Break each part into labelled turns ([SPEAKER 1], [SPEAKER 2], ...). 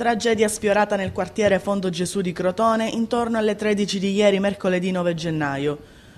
[SPEAKER 1] Tragedia sfiorata nel quartiere Fondo Gesù di Crotone intorno alle 13 di ieri mercoledì 9 gennaio.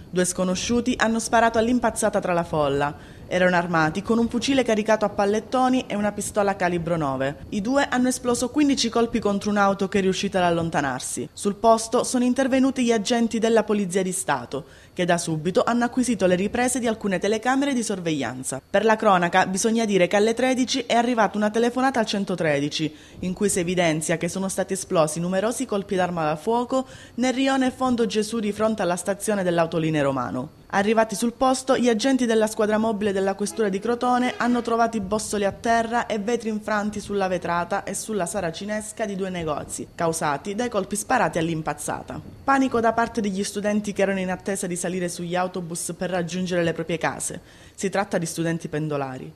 [SPEAKER 1] Due sconosciuti hanno sparato all'impazzata tra la folla erano armati con un fucile caricato a pallettoni e una pistola calibro 9. I due hanno esploso 15 colpi contro un'auto che è riuscita ad allontanarsi. Sul posto sono intervenuti gli agenti della Polizia di Stato, che da subito hanno acquisito le riprese di alcune telecamere di sorveglianza. Per la cronaca bisogna dire che alle 13 è arrivata una telefonata al 113, in cui si evidenzia che sono stati esplosi numerosi colpi d'arma da fuoco nel rione Fondo Gesù di fronte alla stazione dell'autoline Romano. Arrivati sul posto, gli agenti della squadra mobile della questura di Crotone hanno trovato bossoli a terra e vetri infranti sulla vetrata e sulla saracinesca di due negozi, causati dai colpi sparati all'impazzata. Panico da parte degli studenti che erano in attesa di salire sugli autobus per raggiungere le proprie case. Si tratta di studenti pendolari.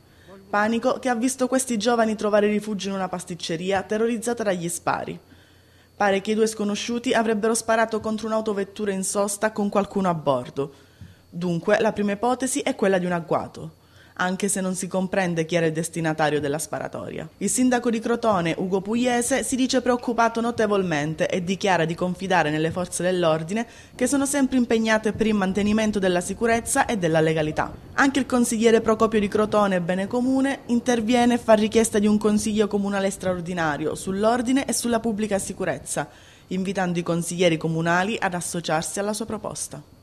[SPEAKER 1] Panico che ha visto questi giovani trovare rifugio in una pasticceria terrorizzata dagli spari. Pare che i due sconosciuti avrebbero sparato contro un'autovettura in sosta con qualcuno a bordo. Dunque, la prima ipotesi è quella di un agguato anche se non si comprende chi era il destinatario della sparatoria. Il sindaco di Crotone, Ugo Pugliese, si dice preoccupato notevolmente e dichiara di confidare nelle forze dell'ordine che sono sempre impegnate per il mantenimento della sicurezza e della legalità. Anche il consigliere Procopio di Crotone, Bene Comune, interviene e fa richiesta di un consiglio comunale straordinario sull'ordine e sulla pubblica sicurezza, invitando i consiglieri comunali ad associarsi alla sua proposta.